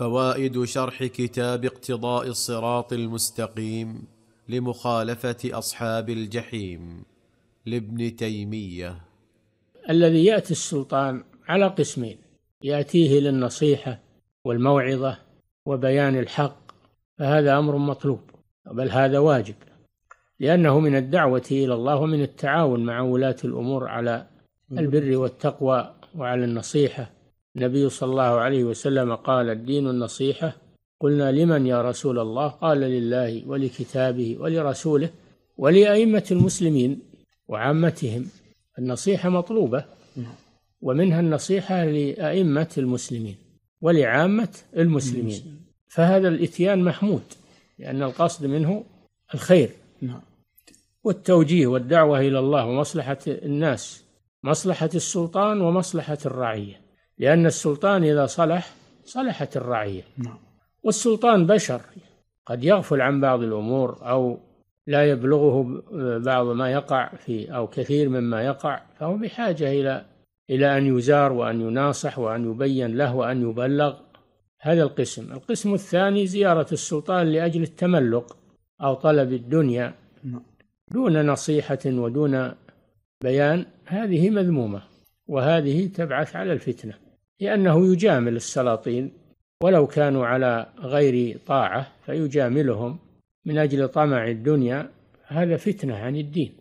فوائد شرح كتاب اقتضاء الصراط المستقيم لمخالفه اصحاب الجحيم لابن تيميه الذي ياتي السلطان على قسمين ياتيه للنصيحه والموعظه وبيان الحق فهذا امر مطلوب بل هذا واجب لانه من الدعوه الى الله ومن التعاون مع ولاه الامور على البر والتقوى وعلى النصيحه النبي صلى الله عليه وسلم قال الدين النصيحة قلنا لمن يا رسول الله قال لله ولكتابه ولرسوله ولأئمة المسلمين وعامتهم النصيحة مطلوبة ومنها النصيحة لأئمة المسلمين ولعامة المسلمين فهذا الإتيان محمود لأن القصد منه الخير نعم. والتوجيه والدعوة إلى الله ومصلحة الناس مصلحة السلطان ومصلحة الرعية لأن السلطان إذا صلح صلحت الرعية نعم. والسلطان بشر قد يغفل عن بعض الأمور أو لا يبلغه بعض ما يقع في أو كثير مما يقع فهو بحاجة إلى إلى أن يزار وأن يناصح وأن يبين له وأن يبلغ هذا القسم القسم الثاني زيارة السلطان لأجل التملق أو طلب الدنيا نعم. دون نصيحة ودون بيان هذه مذمومة وهذه تبعث على الفتنه لأنه يجامل السلاطين ولو كانوا على غير طاعة فيجاملهم من أجل طمع الدنيا هذا فتنة عن الدين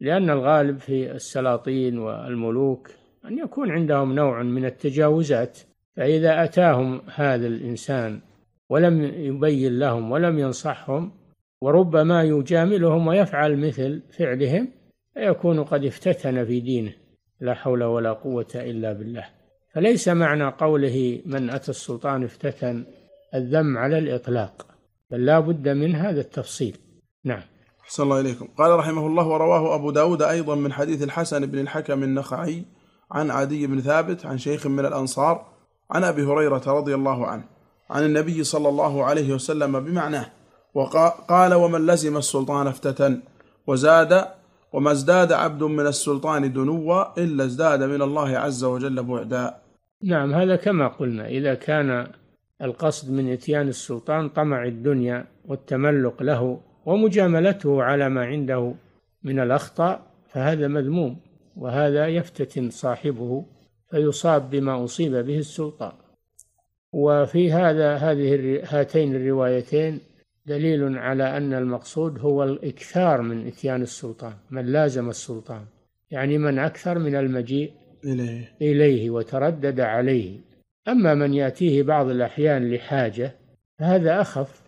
لأن الغالب في السلاطين والملوك أن يكون عندهم نوع من التجاوزات فإذا أتاهم هذا الإنسان ولم يبين لهم ولم ينصحهم وربما يجاملهم ويفعل مثل فعلهم فيكون قد افتتن في دينه لا حول ولا قوة إلا بالله فليس معنى قوله من أتى السلطان افتتن الذم على الإطلاق بل لا بد من هذا التفصيل نعم أحسن الله إليكم قال رحمه الله ورواه أبو داود أيضا من حديث الحسن بن الحكم النخعي عن عدي بن ثابت عن شيخ من الأنصار عن أبي هريرة رضي الله عنه عن النبي صلى الله عليه وسلم بمعناه وقال ومن لزم السلطان افتتن وزاد وما ازداد عبد من السلطان دنوا إلا ازداد من الله عز وجل بعدا نعم هذا كما قلنا إذا كان القصد من إتيان السلطان طمع الدنيا والتملق له ومجاملته على ما عنده من الأخطاء فهذا مذموم وهذا يفتتن صاحبه فيصاب بما أصيب به السلطان وفي هذا هذه هاتين الروايتين دليل على أن المقصود هو الإكثار من إتيان السلطان من لازم السلطان يعني من أكثر من المجيء إليه, إليه وتردد عليه أما من يأتيه بعض الأحيان لحاجة فهذا أخف